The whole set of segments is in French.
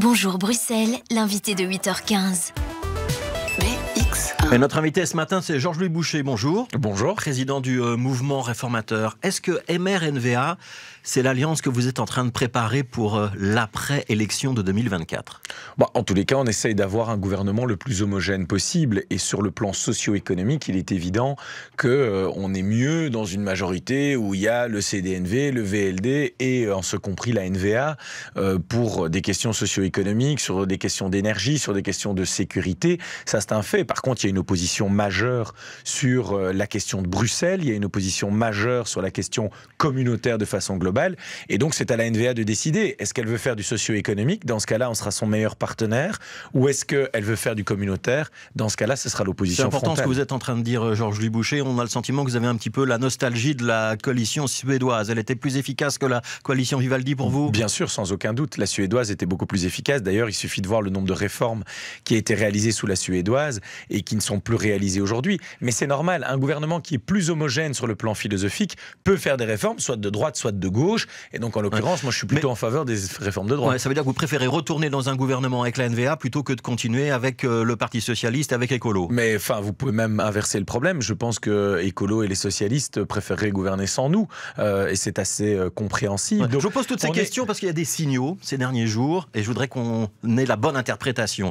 Bonjour Bruxelles, l'invité de 8h15 notre invité ce matin, c'est Georges-Louis Boucher. Bonjour. Bonjour. Président du euh, mouvement réformateur. Est-ce que MRNVA, c'est l'alliance que vous êtes en train de préparer pour euh, l'après-élection de 2024 bah, En tous les cas, on essaye d'avoir un gouvernement le plus homogène possible. Et sur le plan socio-économique, il est évident qu'on euh, on est mieux dans une majorité où il y a le CDNV, le VLD et en ce compris la NVA pour des questions socio-économiques, sur des questions d'énergie, sur des questions de sécurité. Ça, c'est un fait. Par contre, il y a une opposition majeure sur euh, la question de Bruxelles, il y a une opposition majeure sur la question communautaire de façon globale. Et donc, c'est à la NVA de décider. Est-ce qu'elle veut faire du socio-économique Dans ce cas-là, on sera son meilleur partenaire. Ou est-ce qu'elle veut faire du communautaire Dans ce cas-là, ce sera l'opposition. C'est important ce que vous êtes en train de dire, euh, Georges Boucher. On a le sentiment que vous avez un petit peu la nostalgie de la coalition suédoise. Elle était plus efficace que la coalition Vivaldi pour vous Bien sûr, sans aucun doute. La suédoise était beaucoup plus efficace. D'ailleurs, il suffit de voir le nombre de réformes qui a été réalisées sous la suédoise et qui ne sont plus réalisés aujourd'hui. Mais c'est normal, un gouvernement qui est plus homogène sur le plan philosophique peut faire des réformes, soit de droite, soit de gauche. Et donc, en l'occurrence, moi, je suis plutôt en faveur des réformes de droite. ça veut dire que vous préférez retourner dans un gouvernement avec la NVA plutôt que de continuer avec euh, le Parti Socialiste, avec Écolo. Mais enfin, vous pouvez même inverser le problème. Je pense que Écolo et les socialistes préféreraient gouverner sans nous. Euh, et c'est assez euh, compréhensible. je pose toutes ces questions parce qu'il y a des signaux ces derniers jours et je voudrais qu'on ait la bonne interprétation.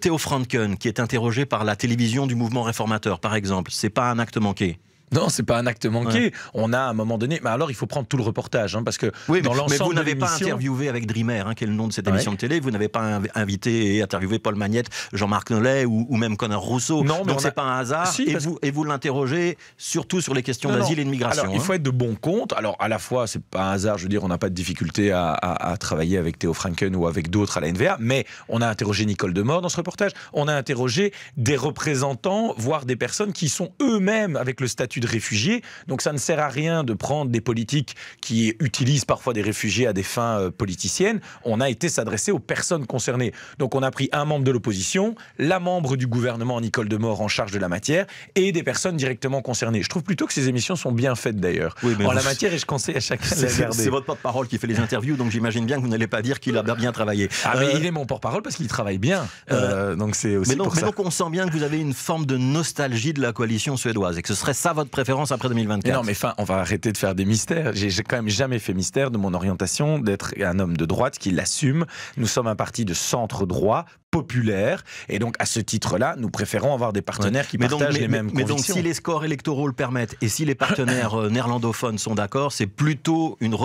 Théo Franken, qui est interrogé par la télévision du mouvement réformateur, par exemple. C'est pas un acte manqué. Non, c'est pas un acte manqué. On a à un moment donné. Mais alors, il faut prendre tout le reportage, hein, parce que oui, dans Mais vous n'avez pas interviewé avec Dreamer, hein, qui est le nom de cette émission de télé. Vous n'avez pas invité et interviewé Paul Magnette, Jean-Marc Nollet ou, même Conor Rousseau. Non, mais c'est pas un hasard. et, vous, et vous l'interrogez surtout sur les questions d'asile et de migration. Alors, il hein. faut être de bon compte. Alors, à la fois, c'est pas un hasard. Je veux dire, on n'a pas de difficulté à, travailler avec Théo Franken ou avec d'autres à la NVA. Mais on a interrogé Nicole Demort dans ce reportage. On a interrogé des représentants, voire des personnes qui sont eux-mêmes avec le statut de réfugiés. Donc ça ne sert à rien de prendre des politiques qui utilisent parfois des réfugiés à des fins euh, politiciennes. On a été s'adresser aux personnes concernées. Donc on a pris un membre de l'opposition, la membre du gouvernement Nicole Demort en charge de la matière et des personnes directement concernées. Je trouve plutôt que ces émissions sont bien faites d'ailleurs oui, en la matière et je conseille à chacun de les C'est votre porte-parole qui fait les interviews, donc j'imagine bien que vous n'allez pas dire qu'il a bien travaillé. Ah mais euh, il est mon porte-parole parce qu'il travaille bien. Euh, donc c'est aussi mais donc, mais donc on sent bien que vous avez une forme de nostalgie de la coalition suédoise et que ce serait ça votre préférence après 2024. non, mais enfin, on va arrêter de faire des mystères. J'ai quand même jamais fait mystère de mon orientation d'être un homme de droite qui l'assume. Nous sommes un parti de centre droit populaire. Et donc, à ce titre-là, nous préférons avoir des partenaires qui partagent les mêmes mais, Mais donc, si les scores électoraux le permettent et si les partenaires euh, néerlandophones sont d'accord, c'est plutôt une,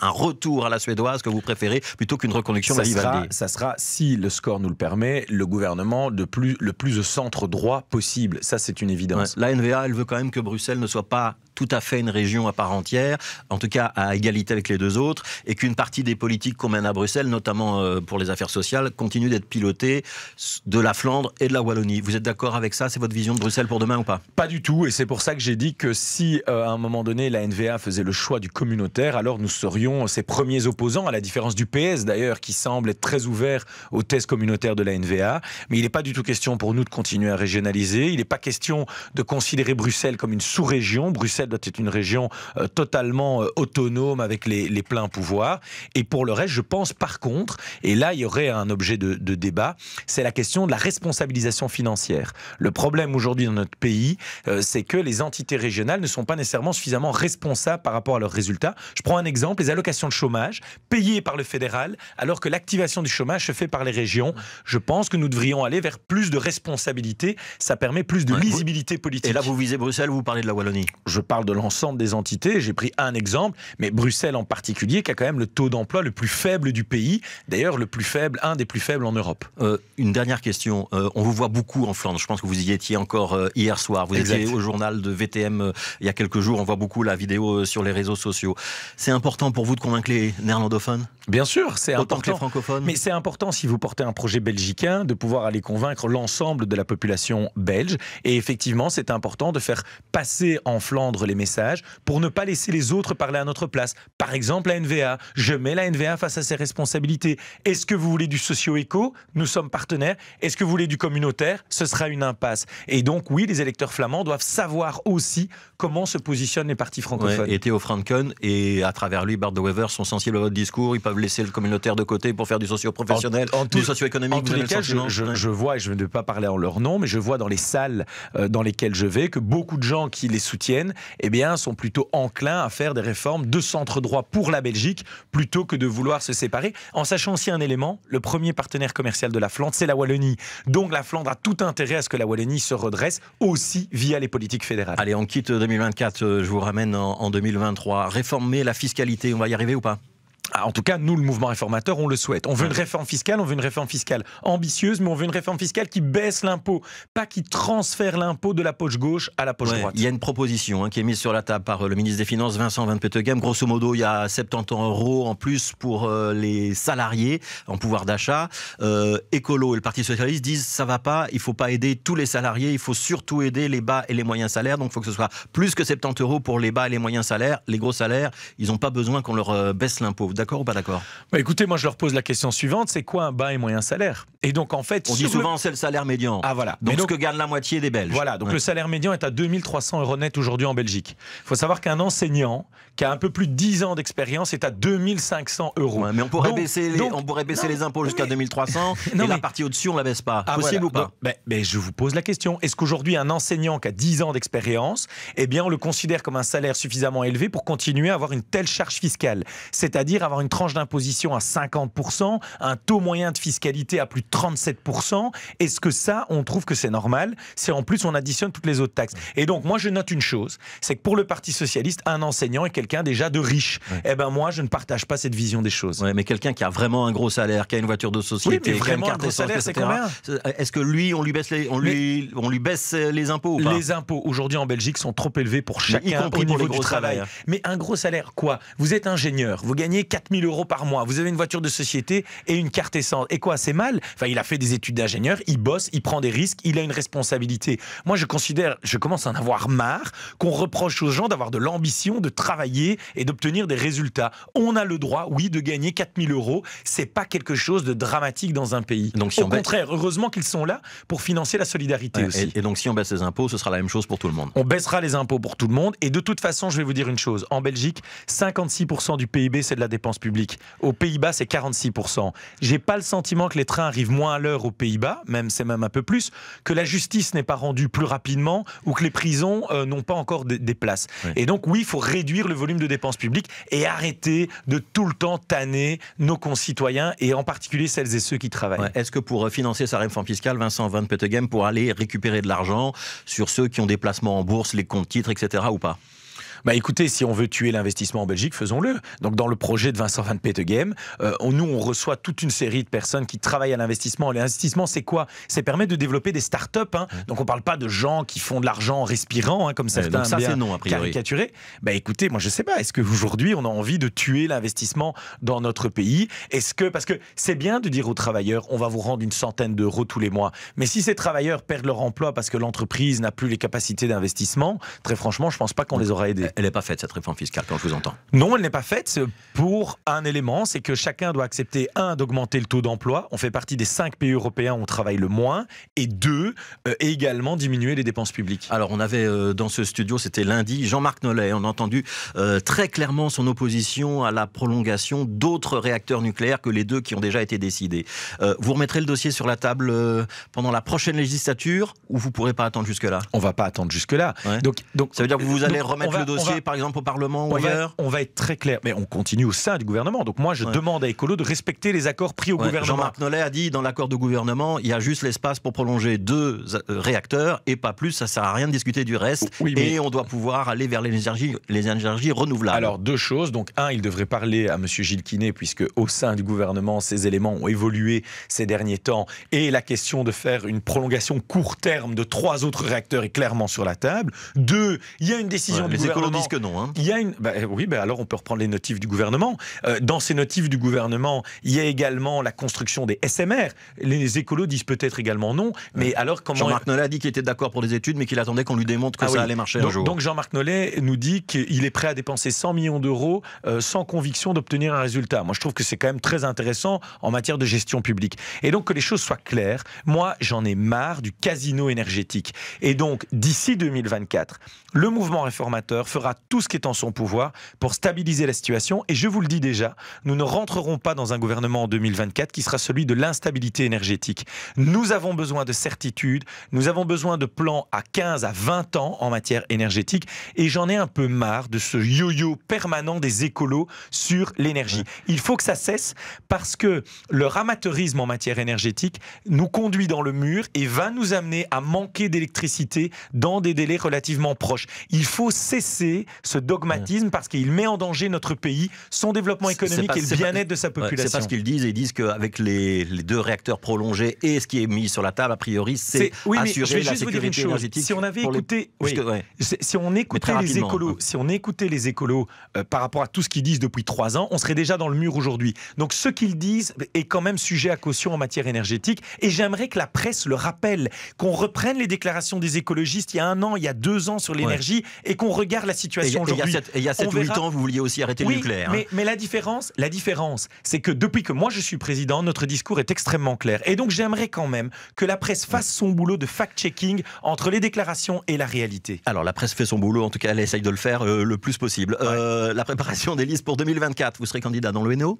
un retour à la suédoise que vous préférez plutôt qu'une reconduction ça sera, ça sera, si le score nous le permet, le gouvernement de plus, le plus au centre droit possible. Ça, c'est une évidence. La NVA, elle veut quand même que Bruxelles ne soit pas tout à fait une région à part entière, en tout cas à égalité avec les deux autres, et qu'une partie des politiques qu'on mène à Bruxelles, notamment euh, pour les affaires sociales, continue d'être pilotée de la Flandre et de la Wallonie. Vous êtes d'accord avec ça C'est votre vision de Bruxelles pour demain ou pas Pas du tout, et c'est pour ça que j'ai dit que si euh, à un moment donné la NVA faisait le choix du communautaire, alors nous serions ses premiers opposants, à la différence du PS d'ailleurs, qui semble être très ouvert aux thèses communautaires de la NVA. Mais il n'est pas du tout question pour nous de continuer à régionaliser, il n'est pas question de considérer Bruxelles comme une sous-région. Bruxelles doit être une région euh, totalement euh, autonome avec les, pleins pouvoirs. Et pour le reste, je pense par contre, et là il y aurait un objet de, débat, c'est la question de la responsabilisation financière. Le problème aujourd'hui dans notre pays, euh, c'est que les entités régionales ne sont pas nécessairement suffisamment responsables par rapport à leurs résultats. Je prends un exemple, les allocations de chômage payées par le fédéral, alors que l'activation du chômage se fait par les régions. Je pense que nous devrions aller vers plus de responsabilité. Ça permet plus de lisibilité politique. Et là, vous visez Bruxelles, vous parlez de la Wallonie. Je de l'ensemble des entités. J'ai pris un exemple, mais Bruxelles en particulier, qui a quand même le taux d'emploi le plus faible du pays, d'ailleurs le plus faible, un des plus faibles en Europe. Euh, une dernière question. Euh, on vous voit beaucoup en Flandre. Je pense que vous y étiez encore euh, hier soir. Vous étiez au journal de VTM il y a quelques jours. On voit beaucoup la vidéo sur les réseaux sociaux. C'est important pour vous de convaincre les néerlandophones Bien sûr, c'est important. Que les francophones. Mais c'est important si vous portez un projet belgicain de pouvoir aller convaincre l'ensemble de la population belge. Et effectivement, c'est important de faire passer en Flandre les messages pour ne pas laisser les autres parler à notre place. Par exemple, la NVA. Je mets la NVA face à ses responsabilités. Est-ce que vous voulez du socio-éco Nous sommes partenaires. Est-ce que vous voulez du communautaire Ce sera une impasse. Et donc, oui, les électeurs flamands doivent savoir aussi comment se positionnent les partis francophones. et Théo Franken et à travers lui, Bart de Wever sont sensibles à votre discours. Ils peuvent laisser le communautaire de côté pour faire du socio-professionnel, du socio-économique. En tous les cas, je, je, vois, et je ne vais pas parler en leur nom, mais je vois dans les salles euh, dans lesquelles je vais que beaucoup de gens qui les soutiennent eh bien, sont plutôt enclins à faire des réformes de centre droit pour la Belgique plutôt que de vouloir se séparer. En sachant aussi un élément, le premier partenaire commercial de la Flandre, c'est la Wallonie. Donc la Flandre a tout intérêt à ce que la Wallonie se redresse aussi via les politiques fédérales. Allez, on quitte 2024, euh, je vous ramène en 2023. Réformer la fiscalité, on va y arriver ou pas ah, en tout cas, nous, le mouvement réformateur, on le souhaite. On veut une réforme fiscale, on veut une réforme fiscale ambitieuse, mais on veut une réforme fiscale qui baisse l'impôt, pas qui transfère l'impôt de la poche gauche à la poche droite. Il y a une proposition hein, qui est mise sur la table par euh, le ministre des Finances, Vincent Van Petegem. Grosso modo, il y a 70 euros en plus pour euh, les salariés en pouvoir d'achat. Euh, Écolo et le Parti Socialiste disent ça va pas, il faut pas aider tous les salariés, il faut surtout aider les bas et les moyens salaires. Donc il faut que ce soit plus que 70 euros pour les bas et les moyens salaires. Les gros salaires, ils n'ont pas besoin qu'on leur baisse l'impôt d'accord ou pas d'accord bah Écoutez, moi je leur pose la question suivante c'est quoi un bas et moyen salaire Et donc en fait. On dit souvent c'est le salaire médian. Ah voilà. Donc, ce que gagne la moitié des Belges. Voilà, donc le salaire médian est à 2300 euros net aujourd'hui en Belgique. Il faut savoir qu'un enseignant qui a un peu plus de 10 ans d'expérience est à 2500 euros. mais on pourrait baisser, les, on pourrait baisser les impôts jusqu'à 2300 et mais... la partie au-dessus on la baisse pas. Ah, Possible ou pas ben, ben, je vous pose la question. Est-ce qu'aujourd'hui un enseignant qui a 10 ans d'expérience, eh bien on le considère comme un salaire suffisamment élevé pour continuer à avoir une telle charge fiscale C'est-à-dire avoir une tranche d'imposition à 50%, un taux moyen de fiscalité à plus de 37%. Est-ce que ça, on trouve que c'est normal C'est en plus, on additionne toutes les autres taxes. Et donc, moi, je note une chose, c'est que pour le Parti Socialiste, un enseignant est quelqu'un déjà de riche. Eh ben moi, je ne partage pas cette vision des choses. mais quelqu'un qui a vraiment un gros salaire, qui a une voiture de société, qui a un gros salaire, c'est même... Euh, est-ce que lui, on lui baisse les, on lui, on lui baisse euh, les impôts ou pas Les impôts aujourd'hui en Belgique sont trop élevés pour chacun, y compris pour les gros travail. Mais un gros salaire, quoi Vous êtes ingénieur, vous gagnez 4000 euros par mois, vous avez une voiture de société et une carte essence. Et quoi, c'est mal Enfin, il a fait des études d'ingénieur, il bosse, il prend des risques, il a une responsabilité. Moi, je considère, je commence à en avoir marre qu'on reproche aux gens d'avoir de l'ambition, de travailler et d'obtenir des résultats. On a le droit, oui, de gagner 4000 euros. C'est pas quelque chose de dramatique dans un pays. Donc, si Au contraire, heureusement qu'ils sont là pour financer la solidarité aussi. Et, et, donc, si on baisse les impôts, ce sera la même chose pour tout le monde. On baissera les impôts pour tout le monde. Et de toute façon, je vais vous dire une chose. En Belgique, 56% du PIB, c'est de la dépense dépenses Aux Pays-Bas, c'est 46%. J'ai pas le sentiment que les trains arrivent moins à l'heure aux Pays-Bas, même c'est même un peu plus, que la justice n'est pas rendue plus rapidement ou que les prisons euh, n'ont pas encore des, places. Et donc oui, il faut réduire le volume de dépenses publiques et arrêter de tout le temps tanner nos concitoyens et en particulier celles et ceux qui travaillent. Est-ce que pour euh, financer sa réforme fiscale, Vincent Van Peteghem pour aller récupérer de l'argent sur ceux qui ont des placements en bourse, les comptes titres, etc. ou pas bah écoutez, si on veut tuer l'investissement en Belgique, faisons-le. Donc dans le projet de Vincent Van Peteghem, euh, nous on reçoit toute une série de personnes qui travaillent à l'investissement. L'investissement, c'est quoi C'est permettre de développer des startups. Hein. Mmh. Donc on ne parle pas de gens qui font de l'argent en respirant, hein, comme eh, certains ça, c'est non, a Caricaturé. Bah écoutez, moi je ne sais pas. Est-ce qu'aujourd'hui on a envie de tuer l'investissement dans notre pays Est-ce que parce que c'est bien de dire aux travailleurs, on va vous rendre une centaine d'euros tous les mois, mais si ces travailleurs perdent leur emploi parce que l'entreprise n'a plus les capacités d'investissement, très franchement, je pense pas qu'on les aura aidés elle n'est pas faite, cette réforme fiscale, quand je vous entends. Non, elle n'est pas faite pour un élément, c'est que chacun doit accepter, un, d'augmenter le taux d'emploi. On fait partie des cinq pays européens où on travaille le moins. Et deux, euh, également diminuer les dépenses publiques. Alors, on avait euh, dans ce studio, c'était lundi, Jean-Marc Nollet. On a entendu euh, très clairement son opposition à la prolongation d'autres réacteurs nucléaires que les deux qui ont déjà été décidés. vous remettrez le dossier sur la table pendant la prochaine législature ou vous ne pourrez pas attendre jusque-là On ne va pas attendre jusque-là. Donc, donc, Ça veut dire que vous allez remettre le dossier par exemple, au Parlement ou ailleurs On va être très clair, mais on continue au sein du gouvernement. Donc moi, je demande à Écolo de respecter les accords pris au gouvernement. Jean-Marc Nollet a dit, dans l'accord de gouvernement, il y a juste l'espace pour prolonger deux euh, réacteurs et pas plus, ça sert à rien de discuter du reste. Et on doit pouvoir aller vers les énergies, les énergies renouvelables. Alors, deux choses. Donc, un, il devrait parler à monsieur Gilles Quinet, puisque au sein du gouvernement, ces éléments ont évolué ces derniers temps. Et la question de faire une prolongation court terme de trois autres réacteurs est clairement sur la table. Deux, il y a une décision ouais, du disent que non. Hein. Il y a une, bah, euh, oui, bah, alors on peut reprendre les notifs du gouvernement. Euh, dans ces notifs du gouvernement, il y a également la construction des SMR. Les écolos disent peut-être également non, mais alors comment Jean-Marc Nollet a dit qu'il était d'accord pour des études, mais qu'il attendait qu'on lui démontre que ah ça allait marcher donc, un jour. Donc Jean-Marc Nollet nous dit qu'il est prêt à dépenser 100 millions d'euros euh, sans conviction d'obtenir un résultat. Moi, je trouve que c'est quand même très intéressant en matière de gestion publique. Et donc que les choses soient claires. Moi, j'en ai marre du casino énergétique. Et donc d'ici 2024, le mouvement réformateur tout ce qui est en son pouvoir pour stabiliser la situation. Et je vous le dis déjà, nous ne rentrerons pas dans un gouvernement en 2024 qui sera celui de l'instabilité énergétique. Nous avons besoin de certitude, nous avons besoin de plans à 15 à 20 ans en matière énergétique. Et j'en ai un peu marre de ce yo-yo permanent des écolos sur l'énergie. Il faut que ça cesse parce que leur amateurisme en matière énergétique nous conduit dans le mur et va nous amener à manquer d'électricité dans des délais relativement proches. Il faut cesser ce dogmatisme mmh. parce qu'il met en danger notre pays, son développement économique et le bien-être de sa population. c'est pas ce qu'ils disent. Ils disent qu'avec les, deux réacteurs prolongés et ce qui est mis sur la table, a priori, c'est oui, assurer la sécurité dire une Chose. Si on avait écouté, si on écoutait les écolos, si on écoutait les écolos par rapport à tout ce qu'ils disent depuis trois ans, on serait déjà dans le mur aujourd'hui. Donc ce qu'ils disent est quand même sujet à caution en matière énergétique. Et j'aimerais que la presse le rappelle, qu'on reprenne les déclarations des écologistes il y a un an, il y a deux ans sur l'énergie et qu'on regarde la situation Et il y a 7 ou 8 ans, vous vouliez aussi arrêter le nucléaire. Hein. Mais, la différence, la différence, c'est que depuis que moi je suis président, notre discours est extrêmement clair. Et donc j'aimerais quand même que la presse fasse son boulot de fact-checking entre les déclarations et la réalité. Alors la presse fait son boulot, en tout cas elle essaye de le faire euh, le plus possible. Euh, la préparation des listes pour 2024, vous serez candidat dans le NO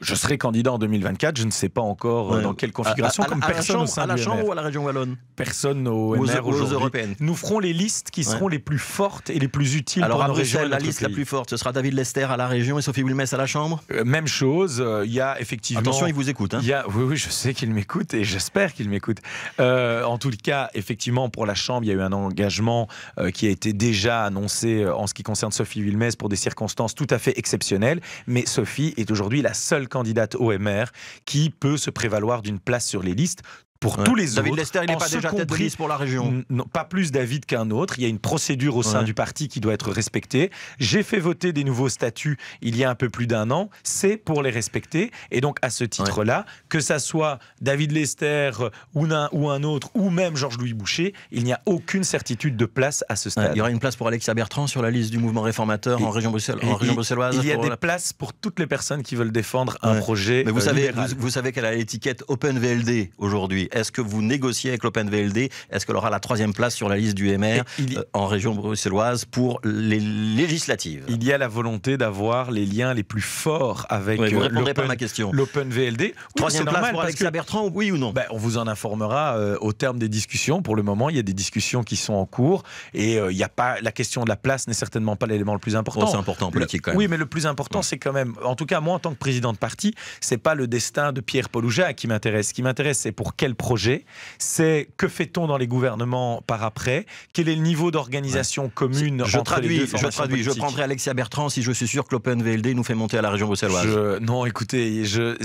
je serai candidat en 2024, je ne sais pas encore euh, dans quelle configuration, comme personne au sein à la chambre ou à la région wallonne. Personne au MR aux, européennes. Nous ferons les listes qui seront les plus fortes et les plus utiles Alors, pour nos régions. Alors la liste la plus forte, ce sera David Lester à la région et Sophie Wilmès à la chambre. Euh, même chose. Euh, il y a effectivement. Attention, hein. il vous écoute. oui, oui, je sais qu'il m'écoute et j'espère qu'il m'écoute. en tout cas, effectivement, pour la chambre, il y a eu un engagement qui a été déjà annoncé en ce qui concerne Sophie Wilmès pour des circonstances tout à fait exceptionnelles. Mais Sophie est aujourd'hui la seule candidate OMR qui peut se prévaloir d'une place sur les listes, pour tous les autres. David Lester, il n'est pas déjà compris, pour la région. pas plus David qu'un autre. Il y a une procédure au sein du parti qui doit être respectée. J'ai fait voter des nouveaux statuts il y a un peu plus d'un an. C'est pour les respecter. Et donc, à ce titre-là, que ça soit David Lester ou un, ou un autre, ou même Georges-Louis Boucher, il n'y a aucune certitude de place à ce stade. il y aura une place pour Alexis Bertrand sur la liste du mouvement réformateur en région, bruxelloise. Il y a des places pour toutes les personnes qui veulent défendre un projet. Mais vous, euh, savez, vous savez qu'elle a l'étiquette Open VLD aujourd'hui. Est-ce que vous négociez avec l'OpenVLD Est-ce qu'elle aura la troisième place sur la liste du MR euh, en région bruxelloise pour les législatives Il y a la volonté d'avoir les liens les plus forts avec oui, vous euh, ma question. l'OpenVLD. troisième place pour Bertrand, oui ou non ben, On vous en informera euh, au terme des discussions. Pour le moment, il y a des discussions qui sont en cours et il a pas la question de la place n'est certainement pas l'élément le plus important. Oh, c'est important en politique quand même. Oui, mais le plus important, c'est quand même, en tout cas moi en tant que président de parti, c'est pas le destin de Pierre Paulouja qui m'intéresse. Ce qui m'intéresse, c'est pour quel projet, c'est que fait-on dans les gouvernements par après, quel est le niveau d'organisation commune je, entre traduis, les deux Je traduis, je prendrai Alexia Bertrand si je suis sûr que l'Open VLD nous fait monter à la région bruxelloise. non, écoutez, je,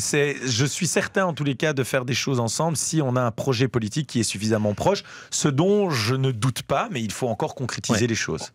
je suis certain en tous les cas de faire des choses ensemble si on a un projet politique qui est suffisamment proche, ce dont je ne doute pas, mais il faut encore concrétiser les choses.